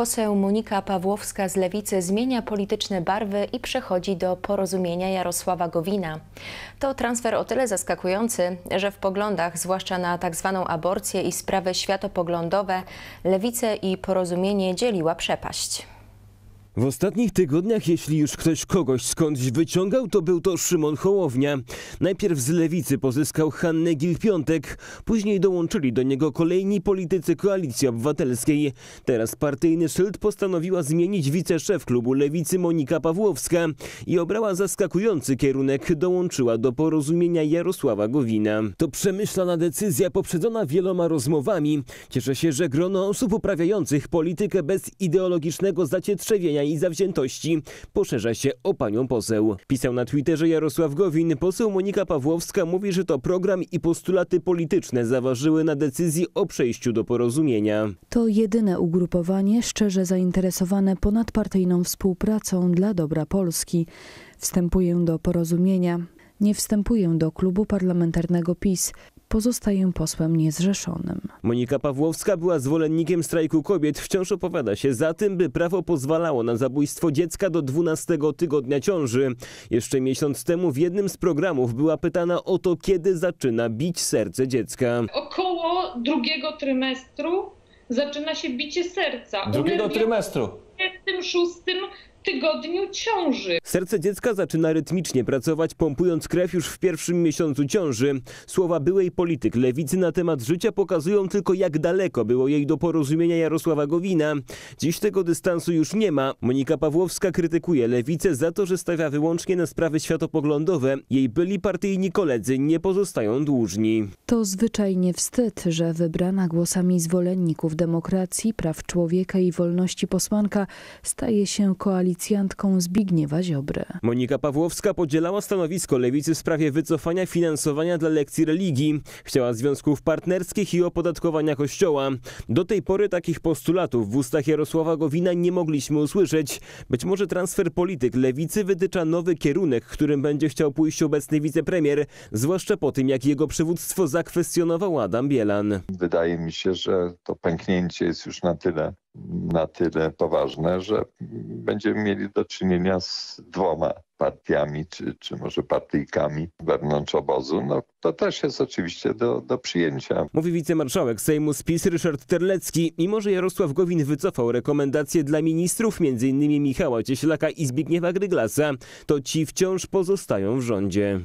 poseł Monika Pawłowska z Lewicy zmienia polityczne barwy i przechodzi do porozumienia Jarosława Gowina. To transfer o tyle zaskakujący, że w poglądach, zwłaszcza na tzw. Tak aborcję i sprawy światopoglądowe, Lewice i porozumienie dzieliła przepaść. W ostatnich tygodniach, jeśli już ktoś kogoś skądś wyciągał, to był to Szymon Hołownia. Najpierw z lewicy pozyskał Hannę Gil-Piątek, później dołączyli do niego kolejni politycy Koalicji Obywatelskiej. Teraz partyjny szyld postanowiła zmienić wiceszef klubu lewicy Monika Pawłowska i obrała zaskakujący kierunek, dołączyła do porozumienia Jarosława Gowina. To przemyślana decyzja poprzedzona wieloma rozmowami. Cieszę się, że grono osób uprawiających politykę bez ideologicznego zacietrzewienia zaangażowania i zawziętości poszerza się o panią poseł. Pisał na Twitterze Jarosław Gowin, poseł Monika Pawłowska mówi, że to program i postulaty polityczne zaważyły na decyzji o przejściu do porozumienia. To jedyne ugrupowanie szczerze zainteresowane ponadpartyjną współpracą dla dobra Polski. Wstępuję do porozumienia. Nie wstępuję do klubu parlamentarnego PiS pozostaję posłem niezrzeszonym. Monika Pawłowska była zwolennikiem strajku kobiet. Wciąż opowiada się za tym, by prawo pozwalało na zabójstwo dziecka do 12 tygodnia ciąży. Jeszcze miesiąc temu w jednym z programów była pytana o to, kiedy zaczyna bić serce dziecka. Około drugiego trymestru zaczyna się bicie serca. Drugiego trymestru. W tym szóstym tygodniu ciąży. Serce dziecka zaczyna rytmicznie pracować, pompując krew już w pierwszym miesiącu ciąży. Słowa byłej polityk lewicy na temat życia pokazują tylko jak daleko było jej do porozumienia Jarosława Gowina. Dziś tego dystansu już nie ma. Monika Pawłowska krytykuje lewicę za to, że stawia wyłącznie na sprawy światopoglądowe. Jej byli partyjni koledzy nie pozostają dłużni. To zwyczajnie wstyd, że wybrana głosami zwolenników demokracji, praw człowieka i wolności posłanka staje się koalicją policjantką Zbigniewa Ziobry. Monika Pawłowska podzielała stanowisko lewicy w sprawie wycofania finansowania dla lekcji religii. Chciała związków partnerskich i opodatkowania kościoła. Do tej pory takich postulatów w ustach Jarosława Gowina nie mogliśmy usłyszeć. Być może transfer polityk lewicy wytycza nowy kierunek, którym będzie chciał pójść obecny wicepremier, zwłaszcza po tym, jak jego przywództwo zakwestionował Adam Bielan. Wydaje mi się, że to pęknięcie jest już na tyle na tyle poważne, że będziemy mieli do czynienia z dwoma partiami, czy, czy może partyjkami wewnątrz obozu. No, to też jest oczywiście do, do przyjęcia. Mówi wicemarszałek Sejmu Spis Ryszard Terlecki. Mimo, że Jarosław Gowin wycofał rekomendacje dla ministrów, m.in. Michała Cieślaka i Zbigniewa Gryglasa, to ci wciąż pozostają w rządzie.